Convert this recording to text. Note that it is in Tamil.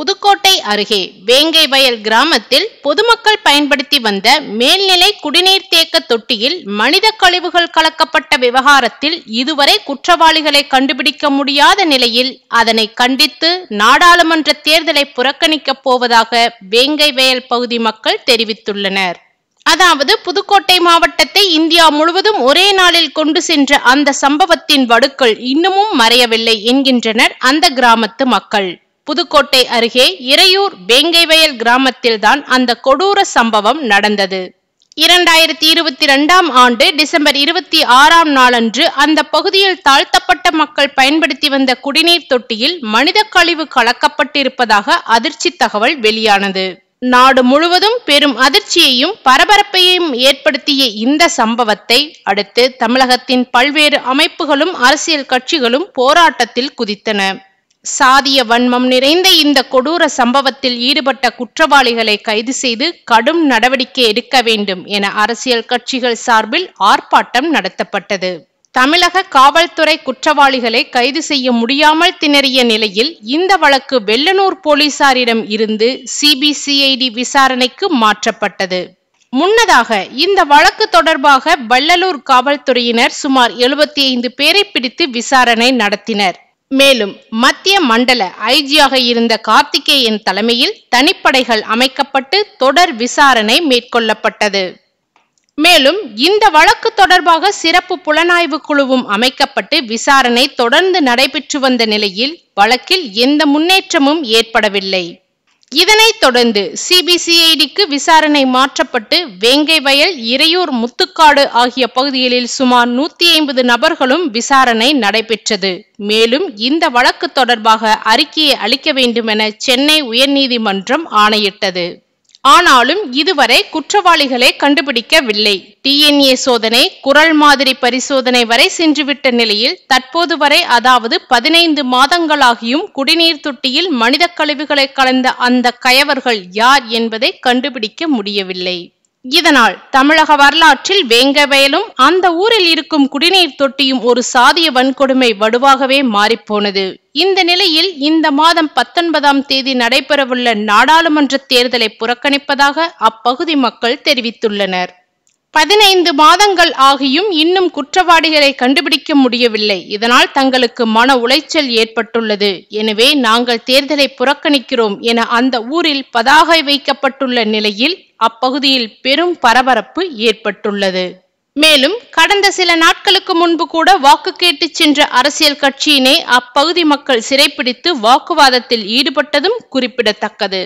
புதுக்கோட்டை அருகே வேங்கை வயல் கிராமத்தில் பொதுமக்கள் பயன்படுத்தி வந்த மேல்நிலை குடிநீர் தேக்க தொட்டியில் மனித கழிவுகள் கலக்கப்பட்ட விவகாரத்தில் இதுவரை குற்றவாளிகளை கண்டுபிடிக்க முடியாத நிலையில் அதனை கண்டித்து நாடாளுமன்ற தேர்தலை புறக்கணிக்கப் போவதாக வேங்கை வயல் பகுதி மக்கள் தெரிவித்துள்ளனர் அதாவது புதுக்கோட்டை மாவட்டத்தை இந்தியா முழுவதும் ஒரே நாளில் கொண்டு சென்ற அந்த சம்பவத்தின் வடுக்கள் இன்னமும் மறையவில்லை என்கின்றனர் அந்த கிராமத்து மக்கள் புதுக்கோட்டை அருகே இறையூர் வேங்கைவயல் கிராமத்தில்தான் அந்த கொடூர சம்பவம் நடந்தது இரண்டாயிரத்தி இருபத்தி இரண்டாம் ஆண்டு டிசம்பர் இருபத்தி ஆறாம் நாளன்று அந்த பகுதியில் தாழ்த்தப்பட்ட மக்கள் பயன்படுத்தி வந்த குடிநீர் தொட்டியில் மனித கழிவு கலக்கப்பட்டிருப்பதாக அதிர்ச்சி தகவல் வெளியானது நாடு முழுவதும் பெரும் அதிர்ச்சியையும் பரபரப்பையும் ஏற்படுத்திய இந்த சம்பவத்தை அடுத்து தமிழகத்தின் பல்வேறு அமைப்புகளும் அரசியல் கட்சிகளும் போராட்டத்தில் குதித்தன சாதிய வன்மம் நிறைந்த இந்த கொடூர சம்பவத்தில் ஈடுபட்ட குற்றவாளிகளை கைது செய்து கடும் நடவடிக்கை எடுக்க வேண்டும் என அரசியல் கட்சிகள் சார்பில் ஆர்ப்பாட்டம் நடத்தப்பட்டது தமிழக காவல்துறை குற்றவாளிகளை கைது செய்ய முடியாமல் திணறிய நிலையில் இந்த வழக்கு வெள்ளனூர் போலீசாரிடம் இருந்து சிபிசிஐடி விசாரணைக்கு மாற்றப்பட்டது முன்னதாக இந்த வழக்கு தொடர்பாக வள்ளலூர் காவல்துறையினர் சுமார் எழுபத்தி ஐந்து பேரை பிடித்து விசாரணை நடத்தினர் மேலும் மத்திய மண்டல ஐஜியாக இருந்த கார்த்திகேயன் தலைமையில் தனிப்படைகள் அமைக்கப்பட்டு தொடர் விசாரணை மேற்கொள்ளப்பட்டது மேலும் இந்த வழக்கு தொடர்பாக சிறப்பு புலனாய்வு குழுவும் அமைக்கப்பட்டு விசாரணை தொடர்ந்து நடைபெற்று வந்த நிலையில் வழக்கில் எந்த முன்னேற்றமும் ஏற்படவில்லை இதனைத் தொடர்ந்து சிபிசிஐடிக்கு விசாரணை மாற்றப்பட்டு வேங்கை வயல் இறையூர் முத்துக்காடு ஆகிய பகுதிகளில் சுமார் நூத்தி ஐம்பது நபர்களும் விசாரணை நடைபெற்றது மேலும் இந்த வழக்கு தொடர்பாக அறிக்கையை அளிக்க வேண்டும் என சென்னை உயர்நீதிமன்றம் ஆணையிட்டது ஆனாலும் இதுவரை குற்றவாளிகளை கண்டுபிடிக்கவில்லை டிஎன்ஏ சோதனை குரல் மாதிரி பரிசோதனை வரை சென்றுவிட்ட நிலையில் தற்போது வரை அதாவது பதினைந்து மாதங்களாகியும் குடிநீர் தொட்டியில் மனித கழிவுகளை கலந்த அந்த கயவர்கள் யார் என்பதை கண்டுபிடிக்க முடியவில்லை இதனால் தமிழக வரலாற்றில் வேங்கவேலும் அந்த ஊரில் இருக்கும் குடிநீர் தொட்டியும் ஒரு சாதிய வன்கொடுமை வடுவாகவே மாறிப்போனது இந்த நிலையில் இந்த மாதம் பத்தொன்பதாம் தேதி நடைபெறவுள்ள நாடாளுமன்ற தேர்தலை புறக்கணிப்பதாக அப்பகுதி மக்கள் தெரிவித்துள்ளனர் பதினைந்து மாதங்கள் ஆகியும் இன்னும் குற்றவாளிகளை கண்டுபிடிக்க முடியவில்லை இதனால் தங்களுக்கு மன உளைச்சல் ஏற்பட்டுள்ளது எனவே நாங்கள் தேர்தலை புறக்கணிக்கிறோம் என அந்த ஊரில் பதாகை வைக்கப்பட்டுள்ள நிலையில் அப்பகுதியில் பெரும் பரபரப்பு ஏற்பட்டுள்ளது மேலும் கடந்த சில நாட்களுக்கு முன்பு கூட வாக்கு கேட்டு சென்ற அரசியல் கட்சியினை அப்பகுதி மக்கள் சிறைப்பிடித்து வாக்குவாதத்தில் ஈடுபட்டதும் குறிப்பிடத்தக்கது